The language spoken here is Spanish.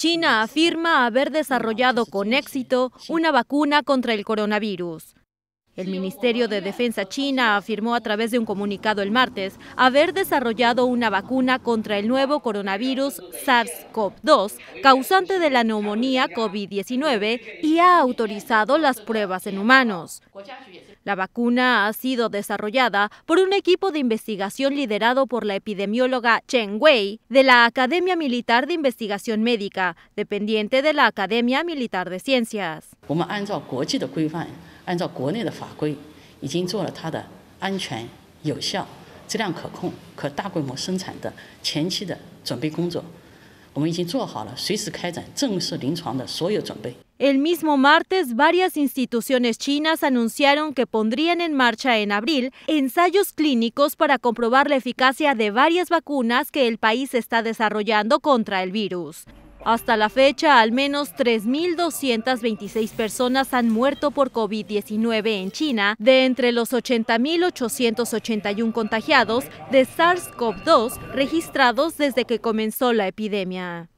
China afirma haber desarrollado con éxito una vacuna contra el coronavirus. El Ministerio de Defensa china afirmó a través de un comunicado el martes haber desarrollado una vacuna contra el nuevo coronavirus SARS-CoV-2, causante de la neumonía COVID-19, y ha autorizado las pruebas en humanos. La vacuna ha sido desarrollada por un equipo de investigación liderado por la epidemióloga Chen Wei de la Academia Militar de Investigación Médica, dependiente de la Academia Militar de Ciencias. El mismo martes, varias instituciones chinas anunciaron que pondrían en marcha en abril ensayos clínicos para comprobar la eficacia de varias vacunas que el país está desarrollando contra el virus. Hasta la fecha, al menos 3.226 personas han muerto por COVID-19 en China, de entre los 80.881 contagiados de SARS-CoV-2 registrados desde que comenzó la epidemia.